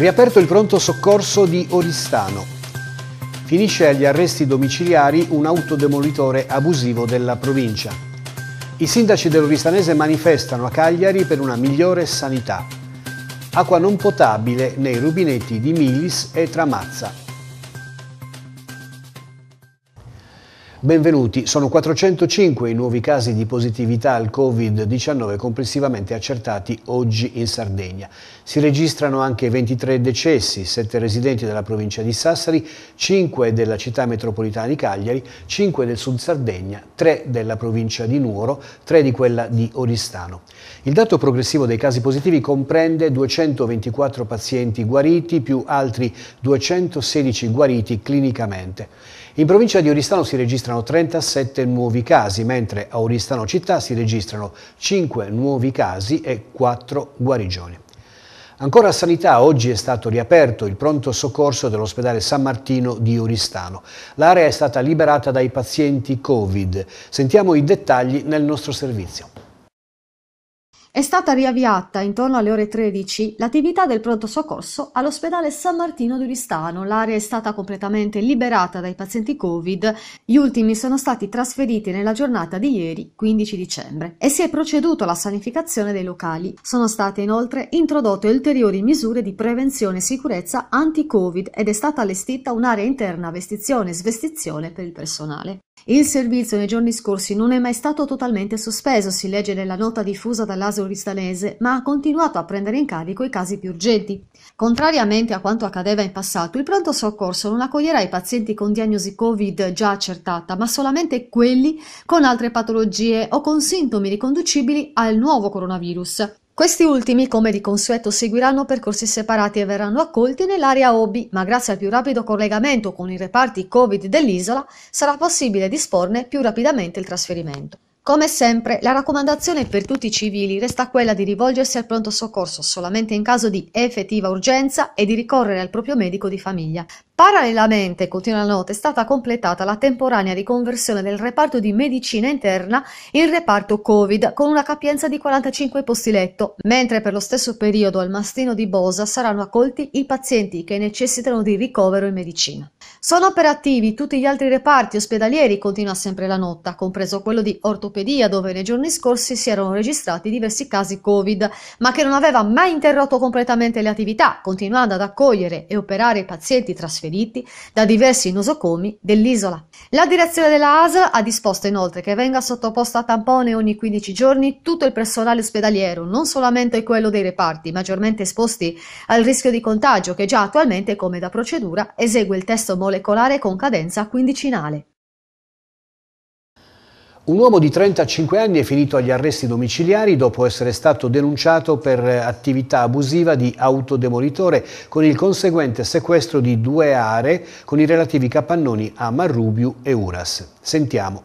Riaperto il pronto soccorso di Oristano. Finisce agli arresti domiciliari un autodemolitore abusivo della provincia. I sindaci dell'Oristanese manifestano a Cagliari per una migliore sanità. Acqua non potabile nei rubinetti di Milis e Tramazza. Benvenuti, sono 405 i nuovi casi di positività al Covid-19 complessivamente accertati oggi in Sardegna. Si registrano anche 23 decessi, 7 residenti della provincia di Sassari, 5 della città metropolitana di Cagliari, 5 del sud Sardegna, 3 della provincia di Nuoro, 3 di quella di Oristano. Il dato progressivo dei casi positivi comprende 224 pazienti guariti più altri 216 guariti clinicamente. In provincia di Oristano si registra registrano 37 nuovi casi, mentre a Oristano città si registrano 5 nuovi casi e 4 guarigioni. Ancora a Sanità oggi è stato riaperto il pronto soccorso dell'ospedale San Martino di Oristano. L'area è stata liberata dai pazienti Covid. Sentiamo i dettagli nel nostro servizio. È stata riavviata intorno alle ore 13 l'attività del pronto soccorso all'ospedale San Martino di Oristano. L'area è stata completamente liberata dai pazienti Covid. Gli ultimi sono stati trasferiti nella giornata di ieri, 15 dicembre, e si è proceduto alla sanificazione dei locali. Sono state inoltre introdotte ulteriori misure di prevenzione e sicurezza anti-Covid ed è stata allestita un'area interna a vestizione e svestizione per il personale. Il servizio nei giorni scorsi non è mai stato totalmente sospeso, si legge nella nota diffusa dall'ASO ristanese, ma ha continuato a prendere in carico i casi più urgenti. Contrariamente a quanto accadeva in passato, il pronto soccorso non accoglierà i pazienti con diagnosi Covid già accertata, ma solamente quelli con altre patologie o con sintomi riconducibili al nuovo coronavirus. Questi ultimi, come di consueto, seguiranno percorsi separati e verranno accolti nell'area hobby, ma grazie al più rapido collegamento con i reparti Covid dell'isola sarà possibile disporne più rapidamente il trasferimento. Come sempre, la raccomandazione per tutti i civili resta quella di rivolgersi al pronto soccorso solamente in caso di effettiva urgenza e di ricorrere al proprio medico di famiglia, Parallelamente, continua la nota, è stata completata la temporanea riconversione del reparto di medicina interna in reparto Covid con una capienza di 45 posti letto, mentre per lo stesso periodo al mastino di Bosa saranno accolti i pazienti che necessitano di ricovero in medicina. Sono operativi tutti gli altri reparti ospedalieri, continua sempre la nota, compreso quello di ortopedia dove nei giorni scorsi si erano registrati diversi casi Covid, ma che non aveva mai interrotto completamente le attività, continuando ad accogliere e operare i pazienti trasferiti trasferiti da diversi nosocomi dell'isola. La direzione della ASL ha disposto inoltre che venga sottoposto a tampone ogni 15 giorni tutto il personale ospedaliero, non solamente quello dei reparti maggiormente esposti al rischio di contagio che già attualmente come da procedura esegue il testo molecolare con cadenza quindicinale. Un uomo di 35 anni è finito agli arresti domiciliari dopo essere stato denunciato per attività abusiva di autodemolitore con il conseguente sequestro di due aree con i relativi capannoni a Marrubiu e Uras. Sentiamo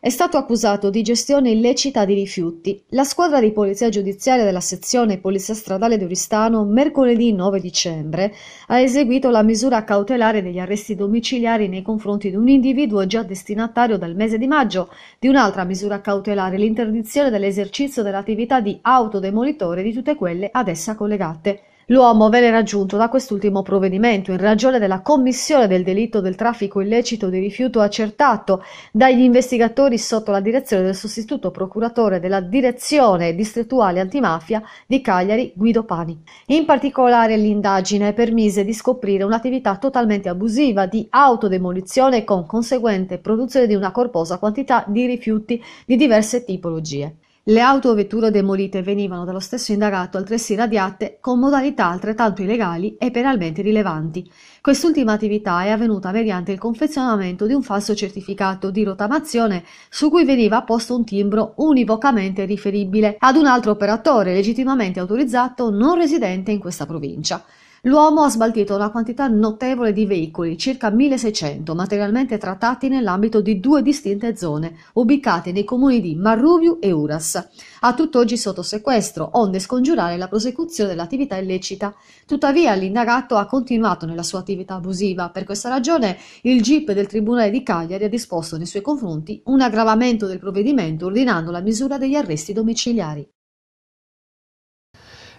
è stato accusato di gestione illecita di rifiuti. La squadra di polizia giudiziaria della sezione Polizia Stradale di Oristano, mercoledì 9 dicembre, ha eseguito la misura cautelare degli arresti domiciliari nei confronti di un individuo già destinatario dal mese di maggio di un'altra misura cautelare, l'interdizione dell'esercizio dell'attività di autodemolitore di tutte quelle ad essa collegate. L'uomo venne raggiunto da quest'ultimo provvedimento in ragione della commissione del delitto del traffico illecito di rifiuto accertato dagli investigatori sotto la direzione del sostituto procuratore della direzione distrettuale antimafia di Cagliari Guido Pani. In particolare l'indagine permise di scoprire un'attività totalmente abusiva di autodemolizione con conseguente produzione di una corposa quantità di rifiuti di diverse tipologie. Le autovetture demolite venivano dallo stesso indagato altresì radiate con modalità altrettanto illegali e penalmente rilevanti. Quest'ultima attività è avvenuta mediante il confezionamento di un falso certificato di rotamazione su cui veniva posto un timbro univocamente riferibile ad un altro operatore legittimamente autorizzato non residente in questa provincia. L'uomo ha sbaltito una quantità notevole di veicoli, circa 1600, materialmente trattati nell'ambito di due distinte zone, ubicate nei comuni di Marrubiu e Uras, a tutt'oggi sotto sequestro, onde scongiurare la prosecuzione dell'attività illecita. Tuttavia l'indagato ha continuato nella sua attività abusiva. Per questa ragione il GIP del Tribunale di Cagliari ha disposto nei suoi confronti un aggravamento del provvedimento ordinando la misura degli arresti domiciliari.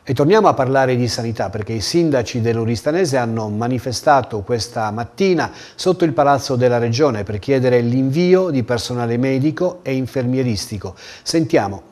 E torniamo a parlare di sanità perché i sindaci dell'Uristanese hanno manifestato questa mattina sotto il Palazzo della Regione per chiedere l'invio di personale medico e infermieristico. Sentiamo.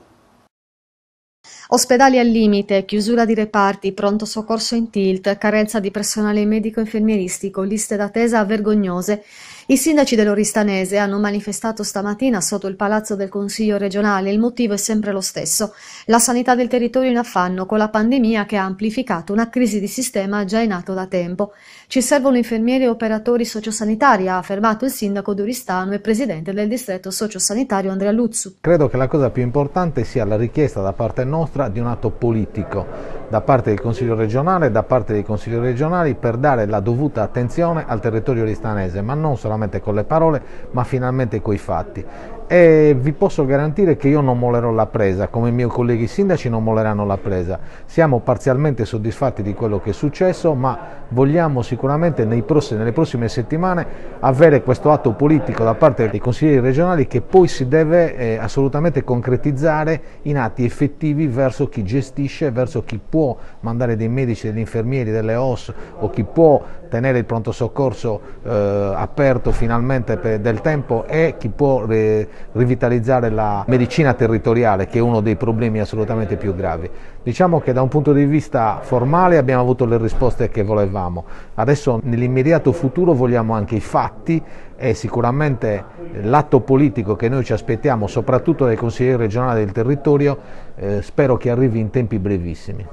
Ospedali al limite, chiusura di reparti, pronto soccorso in tilt, carenza di personale medico-infermieristico, liste d'attesa vergognose. I sindaci dell'Oristanese hanno manifestato stamattina sotto il palazzo del Consiglio regionale. Il motivo è sempre lo stesso. La sanità del territorio in affanno con la pandemia che ha amplificato una crisi di sistema già in atto da tempo. Ci servono infermieri e operatori sociosanitari, ha affermato il sindaco d'Oristano e presidente del distretto sociosanitario Andrea Luzzu. Credo che la cosa più importante sia la richiesta da parte nostra di un atto politico da parte del Consiglio regionale e da parte dei consigli regionali per dare la dovuta attenzione al territorio oristanese, ma non solamente con le parole, ma finalmente coi fatti e vi posso garantire che io non mollerò la presa, come i miei colleghi sindaci non molleranno la presa. Siamo parzialmente soddisfatti di quello che è successo, ma vogliamo sicuramente prossimi, nelle prossime settimane avere questo atto politico da parte dei consiglieri regionali che poi si deve eh, assolutamente concretizzare in atti effettivi verso chi gestisce, verso chi può mandare dei medici, degli infermieri, delle OS o chi può tenere il pronto soccorso eh, aperto finalmente per del tempo e chi può... Eh, rivitalizzare la medicina territoriale che è uno dei problemi assolutamente più gravi. Diciamo che da un punto di vista formale abbiamo avuto le risposte che volevamo, adesso nell'immediato futuro vogliamo anche i fatti e sicuramente l'atto politico che noi ci aspettiamo soprattutto dai consiglieri regionali del territorio eh, spero che arrivi in tempi brevissimi.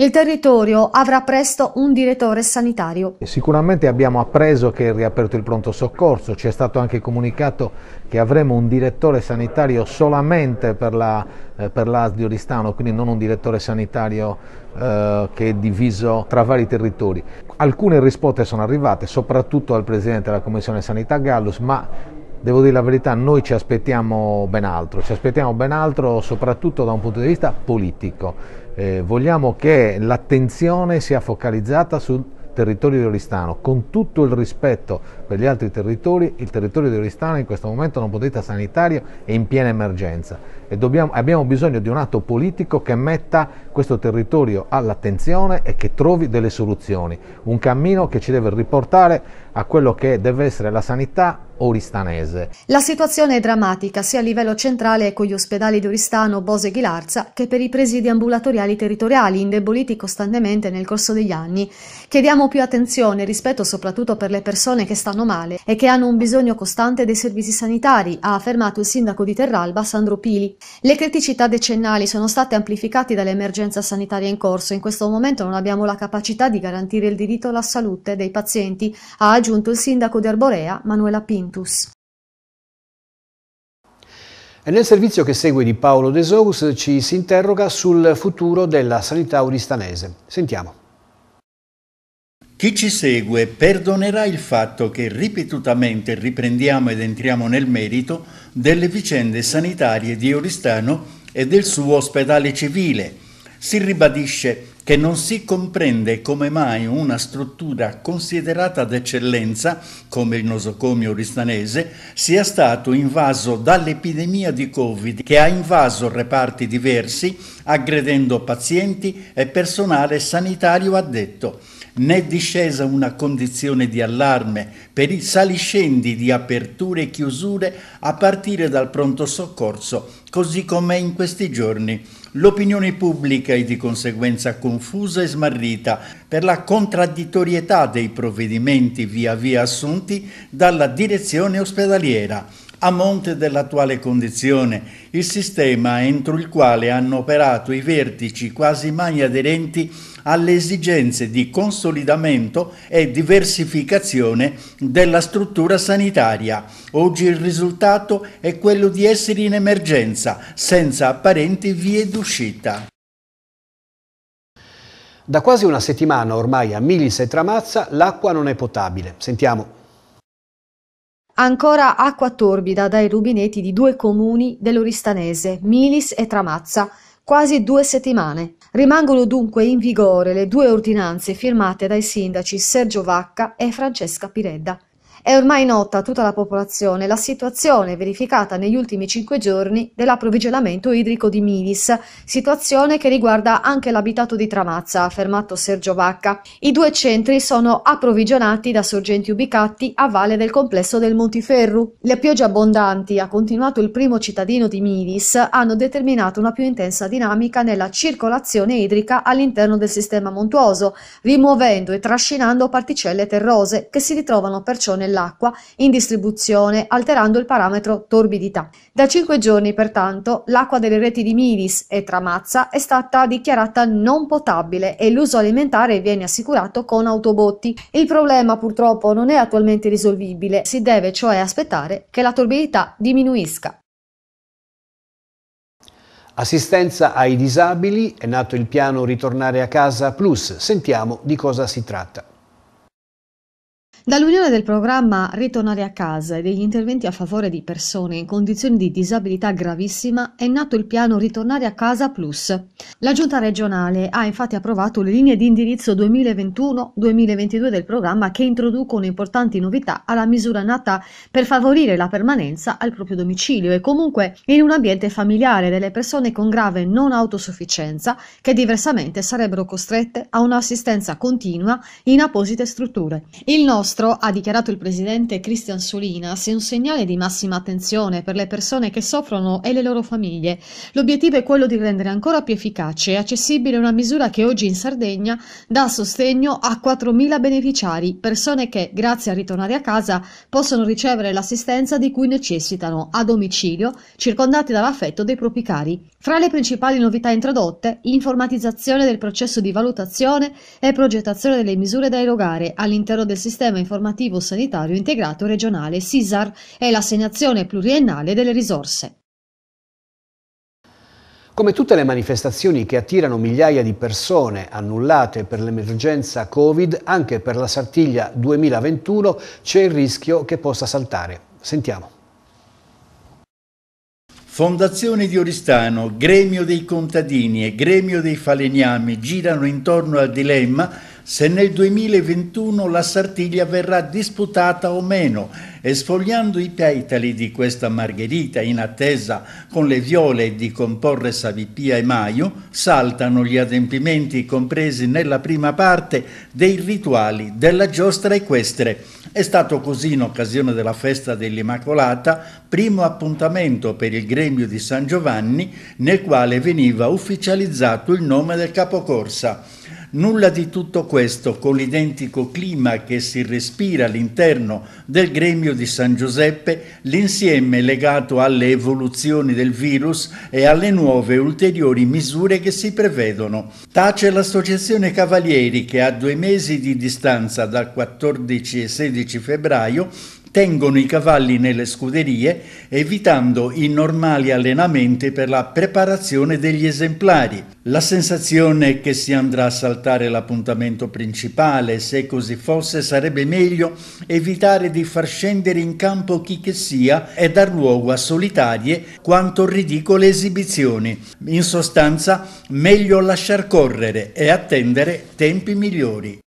Il territorio avrà presto un direttore sanitario. Sicuramente abbiamo appreso che è riaperto il pronto soccorso, ci è stato anche comunicato che avremo un direttore sanitario solamente per eh, l'Asdio eh, di Oristano, quindi non un direttore sanitario eh, che è diviso tra vari territori. Alcune risposte sono arrivate, soprattutto al Presidente della Commissione Sanità Gallus, ma devo dire la verità, noi ci aspettiamo ben altro, ci aspettiamo ben altro soprattutto da un punto di vista politico. Eh, vogliamo che l'attenzione sia focalizzata sul territorio di Oristano, con tutto il rispetto per gli altri territori, il territorio di Oristano in questo momento da un punto di vista sanitario è in piena emergenza e dobbiamo, abbiamo bisogno di un atto politico che metta questo territorio all'attenzione e che trovi delle soluzioni, un cammino che ci deve riportare a quello che deve essere la sanità oristanese. La situazione è drammatica sia a livello centrale con gli ospedali di Oristano, Bose e Ghilarza che per i presidi ambulatoriali territoriali indeboliti costantemente nel corso degli anni. Chiediamo più attenzione rispetto soprattutto per le persone che stanno male e che hanno un bisogno costante dei servizi sanitari, ha affermato il sindaco di Terralba Sandro Pili. Le criticità decennali sono state amplificate dall'emergenza sanitaria in corso. In questo momento non abbiamo la capacità di garantire il diritto alla salute dei pazienti, ha aggiunto raggiunto il sindaco di Arborea, Manuela Pintus. E nel servizio che segue di Paolo De Sous ci si interroga sul futuro della sanità auristanese. Sentiamo. Chi ci segue perdonerà il fatto che ripetutamente riprendiamo ed entriamo nel merito delle vicende sanitarie di Oristano e del suo ospedale civile. Si ribadisce che non si comprende come mai una struttura considerata d'eccellenza, come il nosocomio ristanese, sia stato invaso dall'epidemia di Covid che ha invaso reparti diversi, aggredendo pazienti e personale sanitario addetto né discesa una condizione di allarme per i saliscendi di aperture e chiusure a partire dal pronto soccorso, così come in questi giorni, L'opinione pubblica è di conseguenza confusa e smarrita per la contraddittorietà dei provvedimenti via via assunti dalla direzione ospedaliera a monte dell'attuale condizione, il sistema entro il quale hanno operato i vertici quasi mai aderenti alle esigenze di consolidamento e diversificazione della struttura sanitaria. Oggi il risultato è quello di essere in emergenza, senza apparenti vie d'uscita. Da quasi una settimana ormai a Milise e Tramazza l'acqua non è potabile. Sentiamo ancora acqua torbida dai rubinetti di due comuni dell'Oristanese, Milis e Tramazza, quasi due settimane. Rimangono dunque in vigore le due ordinanze firmate dai sindaci Sergio Vacca e Francesca Piredda. È ormai nota a tutta la popolazione la situazione verificata negli ultimi cinque giorni dell'approvvigionamento idrico di Milis, situazione che riguarda anche l'abitato di Tramazza, ha affermato Sergio Vacca. I due centri sono approvvigionati da sorgenti ubicati a valle del complesso del Montiferru. Le piogge abbondanti, ha continuato il primo cittadino di Milis, hanno determinato una più intensa dinamica nella circolazione idrica all'interno del sistema montuoso, rimuovendo e trascinando particelle terrose che si ritrovano perciò nel nell'acqua in distribuzione alterando il parametro torbidità. Da cinque giorni pertanto l'acqua delle reti di Milis e Tramazza è stata dichiarata non potabile e l'uso alimentare viene assicurato con autobotti. Il problema purtroppo non è attualmente risolvibile, si deve cioè aspettare che la torbidità diminuisca. Assistenza ai disabili è nato il piano Ritornare a casa Plus. Sentiamo di cosa si tratta. Dall'unione del programma Ritornare a casa e degli interventi a favore di persone in condizioni di disabilità gravissima è nato il piano Ritornare a casa Plus. La giunta regionale ha infatti approvato le linee di indirizzo 2021-2022 del programma che introducono importanti novità alla misura nata per favorire la permanenza al proprio domicilio e comunque in un ambiente familiare delle persone con grave non autosufficienza che diversamente sarebbero costrette a un'assistenza continua in apposite strutture. Il nostro disastro, ha dichiarato il presidente Cristian Solinas, è un segnale di massima attenzione per le persone che soffrono e le loro famiglie. L'obiettivo è quello di rendere ancora più efficace e accessibile una misura che oggi in Sardegna dà sostegno a 4.000 beneficiari, persone che, grazie a ritornare a casa, possono ricevere l'assistenza di cui necessitano a domicilio, circondati dall'affetto dei propri cari. Fra le principali novità introdotte, informatizzazione del processo di valutazione e progettazione delle misure da erogare all'interno del sistema informativo informativo sanitario integrato regionale SISAR e l'assegnazione pluriennale delle risorse. Come tutte le manifestazioni che attirano migliaia di persone annullate per l'emergenza Covid, anche per la Sartiglia 2021 c'è il rischio che possa saltare. Sentiamo. Fondazione di Oristano, Gremio dei contadini e Gremio dei falegnami girano intorno al dilemma se nel 2021 la Sartiglia verrà disputata o meno e sfogliando i petali di questa margherita in attesa con le viole di comporre Savipia e Maio, saltano gli adempimenti compresi nella prima parte dei rituali della giostra equestre. È stato così in occasione della festa dell'Immacolata, primo appuntamento per il gremio di San Giovanni nel quale veniva ufficializzato il nome del capocorsa. Nulla di tutto questo con l'identico clima che si respira all'interno del gremio di San Giuseppe, l'insieme legato alle evoluzioni del virus e alle nuove ulteriori misure che si prevedono. Tace l'Associazione Cavalieri che a due mesi di distanza dal 14 e 16 febbraio tengono i cavalli nelle scuderie evitando i normali allenamenti per la preparazione degli esemplari. La sensazione che si andrà a saltare l'appuntamento principale, se così fosse, sarebbe meglio evitare di far scendere in campo chi che sia e dar luogo a solitarie quanto ridicole esibizioni. In sostanza, meglio lasciar correre e attendere tempi migliori.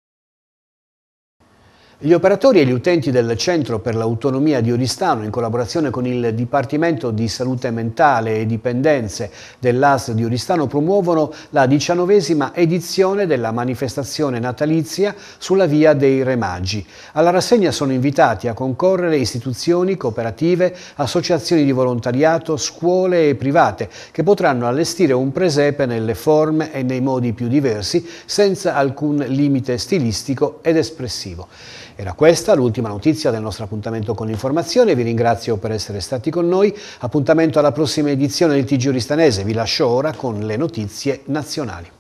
Gli operatori e gli utenti del Centro per l'Autonomia di Oristano, in collaborazione con il Dipartimento di Salute Mentale e Dipendenze dell'AS di Oristano, promuovono la diciannovesima edizione della manifestazione natalizia sulla Via dei Re Maggi. Alla rassegna sono invitati a concorrere istituzioni, cooperative, associazioni di volontariato, scuole e private, che potranno allestire un presepe nelle forme e nei modi più diversi, senza alcun limite stilistico ed espressivo. Era questa l'ultima notizia del nostro appuntamento con l'informazione. Vi ringrazio per essere stati con noi. Appuntamento alla prossima edizione del TG Ristanese. Vi lascio ora con le notizie nazionali.